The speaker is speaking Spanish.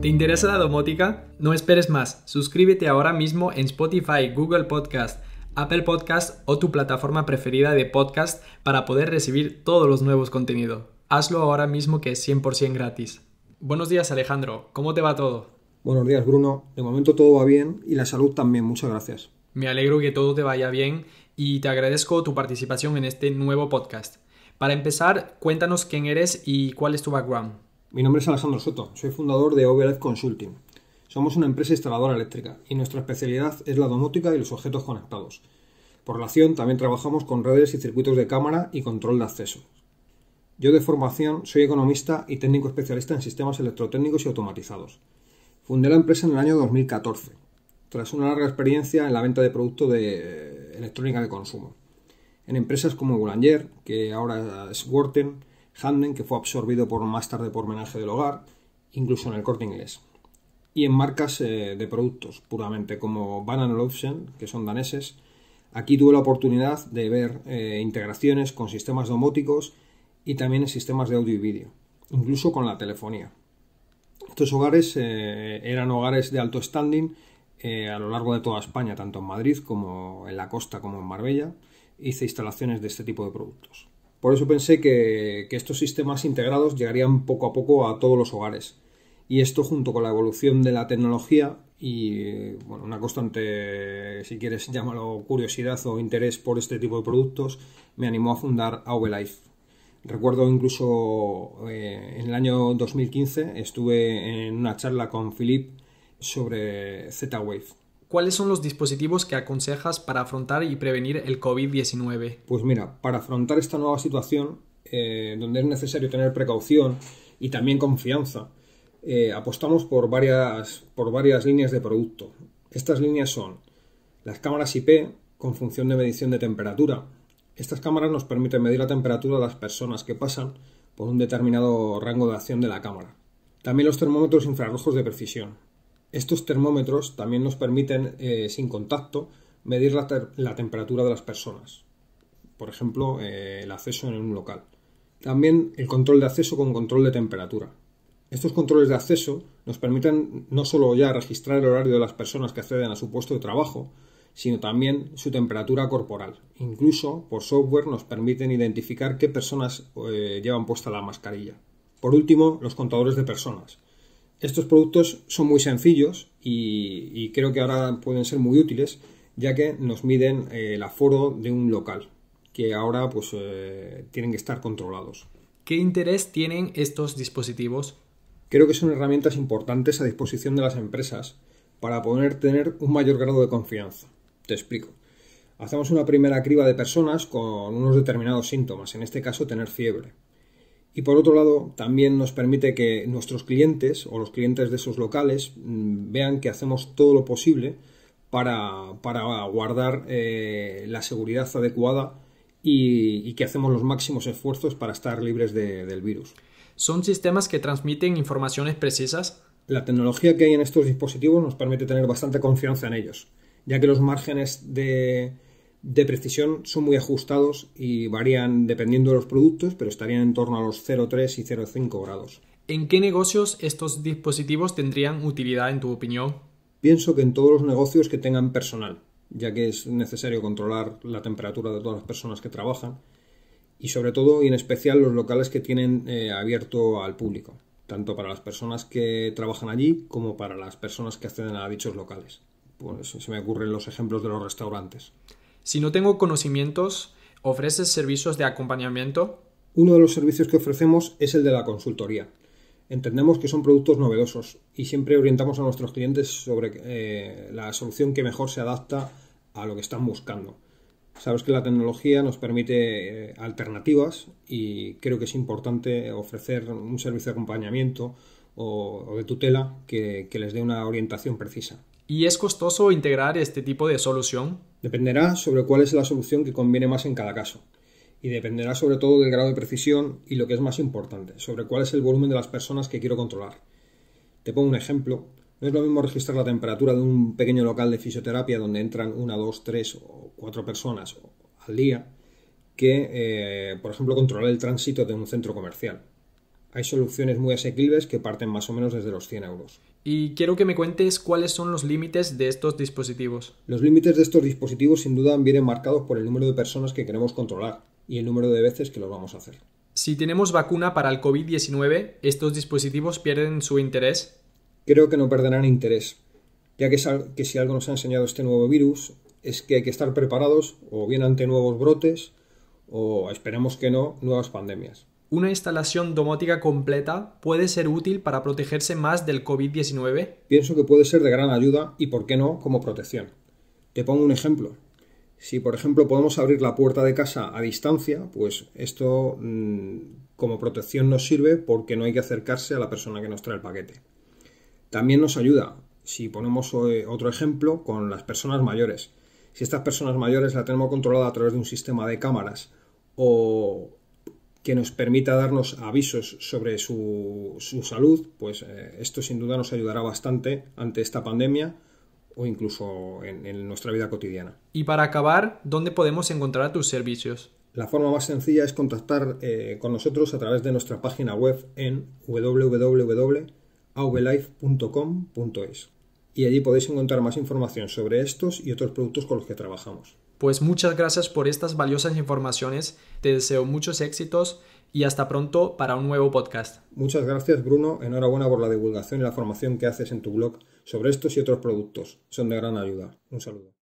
¿Te interesa la domótica? No esperes más. Suscríbete ahora mismo en Spotify, Google Podcast, Apple Podcast o tu plataforma preferida de podcast para poder recibir todos los nuevos contenidos. Hazlo ahora mismo que es 100% gratis. Buenos días Alejandro, ¿cómo te va todo? Buenos días Bruno, de momento todo va bien y la salud también, muchas gracias. Me alegro que todo te vaya bien y te agradezco tu participación en este nuevo podcast. Para empezar, cuéntanos quién eres y cuál es tu background. Mi nombre es Alejandro Soto, soy fundador de Overhead Consulting. Somos una empresa instaladora eléctrica y nuestra especialidad es la domótica y los objetos conectados. Por relación, también trabajamos con redes y circuitos de cámara y control de acceso. Yo de formación soy economista y técnico especialista en sistemas electrotécnicos y automatizados. Fundé la empresa en el año 2014, tras una larga experiencia en la venta de productos de eh, electrónica de consumo en empresas como Boulanger, que ahora es Worten, Hamden, que fue absorbido por más tarde por homenaje del hogar, incluso en el corte inglés. Y en marcas eh, de productos puramente como Banan Olufsen, que son daneses. Aquí tuve la oportunidad de ver eh, integraciones con sistemas domóticos y también en sistemas de audio y vídeo, incluso con la telefonía. Estos hogares eh, eran hogares de alto standing eh, a lo largo de toda España, tanto en Madrid como en la costa como en Marbella, hice instalaciones de este tipo de productos. Por eso pensé que, estos sistemas integrados llegarían poco a poco a todos los hogares. Y esto junto con la evolución de la tecnología y una constante, si quieres llámalo curiosidad o interés por este tipo de productos, me animó a fundar life Recuerdo incluso eh, en el año 2015 estuve en una charla con Philippe sobre Z-Wave. ¿Cuáles son los dispositivos que aconsejas para afrontar y prevenir el COVID-19? Pues mira, para afrontar esta nueva situación, eh, donde es necesario tener precaución y también confianza, eh, apostamos por varias, por varias líneas de producto. Estas líneas son las cámaras IP con función de medición de temperatura. Estas cámaras nos permiten medir la temperatura de las personas que pasan por un determinado rango de acción de la cámara. También los termómetros infrarrojos de precisión. Estos termómetros también nos permiten, eh, sin contacto, medir la, temperatura de las personas. Por ejemplo, eh, el acceso en un local. También el control de acceso con control de temperatura. Estos controles de acceso nos permiten no solo ya registrar el horario de las personas que acceden a su puesto de trabajo, sino también su temperatura corporal. Incluso por software nos permiten identificar qué personas eh, llevan puesta la mascarilla. Por último, los contadores de personas estos productos son muy sencillos y, creo que ahora pueden ser muy útiles ya que nos miden eh, el aforo de un local que ahora pues eh, tienen que estar controlados. ¿Qué interés tienen estos dispositivos? Creo que son herramientas importantes a disposición de las empresas para poder tener un mayor grado de confianza. Te explico. Hacemos una primera criba de personas con unos determinados síntomas, en este caso tener fiebre. Y por otro lado, también nos permite que nuestros clientes o los clientes de esos locales mm, vean que hacemos todo lo posible para, guardar eh, la seguridad adecuada y, que hacemos los máximos esfuerzos para estar libres del virus. ¿Son sistemas que transmiten informaciones precisas? La tecnología que hay en estos dispositivos nos permite tener bastante confianza en ellos, ya que los márgenes de, de precisión son muy ajustados y varían dependiendo de los productos, pero estarían en torno a los 0,3 y 0,5 grados. ¿En qué negocios estos dispositivos tendrían utilidad en tu opinión? Pienso que en todos los negocios que tengan personal, ya que es necesario controlar la temperatura de todas las personas que trabajan y sobre todo y en especial los locales que tienen eh, abierto al público, tanto para las personas que trabajan allí como para las personas que acceden a dichos locales. Pues se me ocurren los ejemplos de los restaurantes. Si no tengo conocimientos, ¿ofreces servicios de acompañamiento? Uno de los servicios que ofrecemos es el de la consultoría. Entendemos que son productos novedosos y siempre orientamos a nuestros clientes sobre eh, la solución que mejor se adapta a lo que están buscando. Sabes que la tecnología nos permite eh, alternativas y creo que es importante ofrecer un servicio de acompañamiento o, de tutela que les dé una orientación precisa. ¿Y es costoso integrar este tipo de solución? Dependerá sobre cuál es la solución que conviene más en cada caso. Y dependerá sobre todo del grado de precisión y lo que es más importante, sobre cuál es el volumen de las personas que quiero controlar. Te pongo un ejemplo. No es lo mismo registrar la temperatura de un pequeño local de fisioterapia donde entran una, dos, tres o cuatro personas al día que, eh, por ejemplo, controlar el tránsito de un centro comercial hay soluciones muy asequibles que parten más o menos desde los 100 euros. Y quiero que me cuentes cuáles son los límites de estos dispositivos. Los límites de estos dispositivos sin duda vienen marcados por el número de personas que queremos controlar y el número de veces que los vamos a hacer. Si tenemos vacuna para el COVID-19, ¿estos dispositivos pierden su interés? Creo que no perderán interés, ya que si algo nos ha enseñado este nuevo virus es que hay que estar preparados o bien ante nuevos brotes o esperemos que no, nuevas pandemias. ¿Una instalación domótica completa puede ser útil para protegerse más del COVID-19? Pienso que puede ser de gran ayuda y, ¿por qué no?, como protección. Te pongo un ejemplo. Si, por ejemplo, podemos abrir la puerta de casa a distancia, pues esto mm, como protección nos sirve porque no hay que acercarse a la persona que nos trae el paquete. También nos ayuda, si ponemos eh, otro ejemplo, con las personas mayores. Si estas personas mayores la tenemos controlada a través de un sistema de cámaras o que nos permita darnos avisos sobre su, salud, pues eh, esto sin duda nos ayudará bastante ante esta pandemia o incluso en, nuestra vida cotidiana. Y para acabar, ¿dónde podemos encontrar tus servicios? La forma más sencilla es contactar eh, con nosotros a través de nuestra página web en www.avlife.com.es y allí podéis encontrar más información sobre estos y otros productos con los que trabajamos. Pues muchas gracias por estas valiosas informaciones, te deseo muchos éxitos y hasta pronto para un nuevo podcast. Muchas gracias Bruno, enhorabuena por la divulgación y la formación que haces en tu blog sobre estos y otros productos, son de gran ayuda. Un saludo.